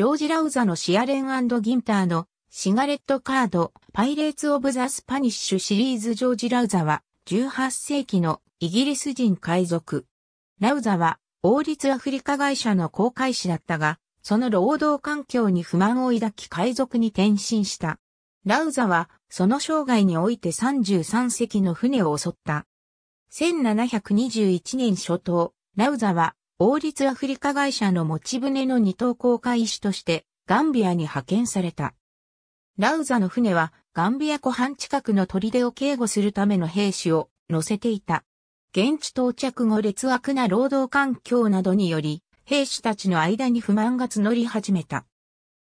ジョージ・ラウザのシアレンギンターのシガレットカード、パイレーツ・オブ・ザ・スパニッシュシリーズジョージ・ラウザは18世紀のイギリス人海賊。ラウザは王立アフリカ会社の航海士だったが、その労働環境に不満を抱き海賊に転身した。ラウザは、その生涯において33隻の船を襲った。1721年初頭、ラウザは王立アフリカ会社の持ち船の二等航海士として、ガンビアに派遣された。ラウザの船は、ガンビア湖畔近くの砦を警護するための兵士を乗せていた。現地到着後劣悪な労働環境などにより、兵士たちの間に不満が募り始めた。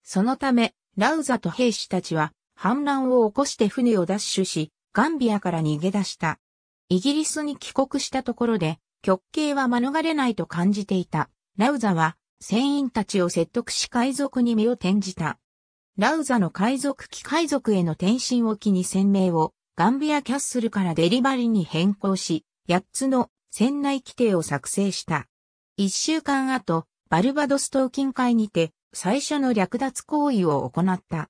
そのため、ラウザと兵士たちは、反乱を起こして船を奪取し、ガンビアから逃げ出した。イギリスに帰国したところで、極刑は免れないと感じていた。ラウザは、船員たちを説得し海賊に身を転じた。ラウザの海賊機海賊への転身を機に船名をガンビアキャッスルからデリバリに変更し、8つの船内規定を作成した。1週間後、バルバドス島近海にて最初の略奪行為を行った。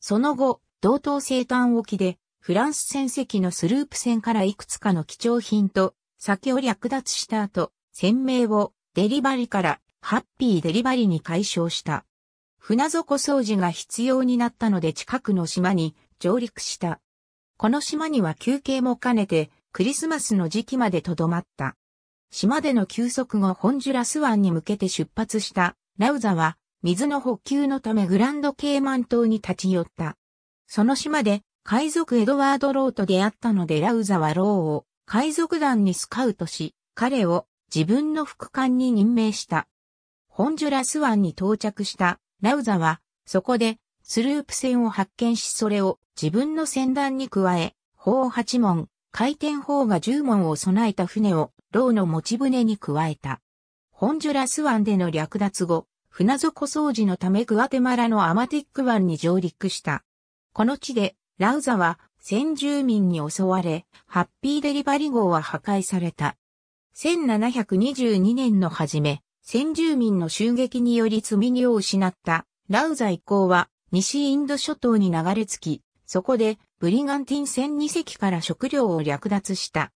その後、同等生誕沖でフランス船籍のスループ船からいくつかの貴重品と先を略奪した後、船名をデリバリからハッピーデリバリに解消した。船底掃除が必要になったので近くの島に上陸した。この島には休憩も兼ねてクリスマスの時期まで留まった。島での休息後ホンジュラス湾に向けて出発したラウザは水の補給のためグランドケイマン島に立ち寄った。その島で海賊エドワード・ローと出会ったのでラウザはローを海賊団にスカウトし、彼を自分の副官に任命した。ホンジュラス湾に到着したラウザは、そこでスループ船を発見しそれを自分の船団に加え、砲8門、回転砲が10門を備えた船を牢の持ち船に加えた。ホンジュラス湾での略奪後、船底掃除のためグアテマラのアマティック湾に上陸した。この地で、ラウザは先住民に襲われ、ハッピーデリバリ号は破壊された。1722年の初め、先住民の襲撃により積み荷を失ったラウザ一行は西インド諸島に流れ着き、そこでブリガンティン船2隻から食料を略奪した。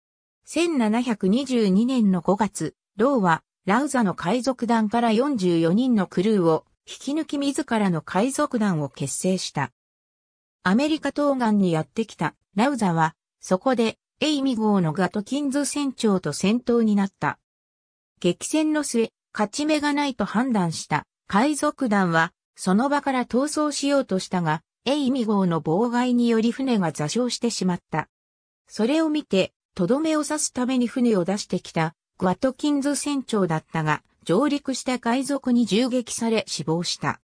1722年の5月、ローはラウザの海賊団から44人のクルーを引き抜き自らの海賊団を結成した。アメリカ東岸にやってきたラウザは、そこで、エイミ号のガトキンズ船長と戦闘になった。激戦の末、勝ち目がないと判断した海賊団は、その場から逃走しようとしたが、エイミ号の妨害により船が座礁してしまった。それを見て、とどめを刺すために船を出してきた、グワトキンズ船長だったが、上陸した海賊に銃撃され死亡した。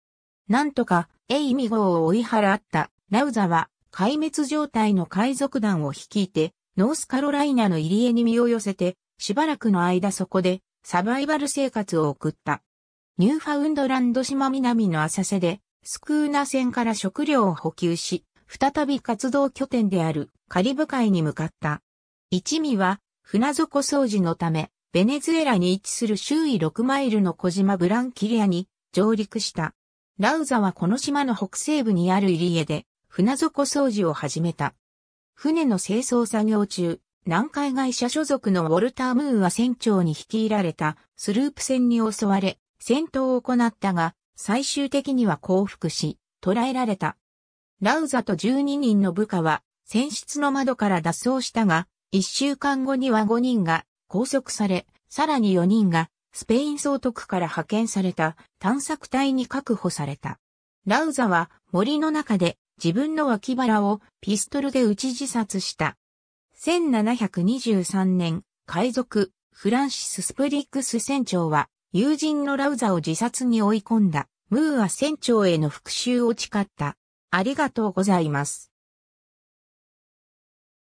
なんとか、エイミ号を追い払ったラウザは壊滅状態の海賊団を率いて、ノースカロライナの入り江に身を寄せて、しばらくの間そこでサバイバル生活を送った。ニューファウンドランド島南の浅瀬で、スクーナ船から食料を補給し、再び活動拠点であるカリブ海に向かった。一味は船底掃除のため、ベネズエラに位置する周囲6マイルの小島ブランキリアに上陸した。ラウザはこの島の北西部にある入り江で、船底掃除を始めた。船の清掃作業中、南海会社所属のウォルター・ムーは船長に率いられたスループ船に襲われ、戦闘を行ったが、最終的には降伏し、捕らえられた。ラウザと12人の部下は、船室の窓から脱走したが、1週間後には5人が拘束され、さらに4人がスペイン総督から派遣された探索隊に確保された。ラウザは森の中で自分の脇腹をピストルで撃ち自殺した。1723年、海賊、フランシス・スプリックス船長は、友人のラウザを自殺に追い込んだ、ムーア船長への復讐を誓った。ありがとうございます。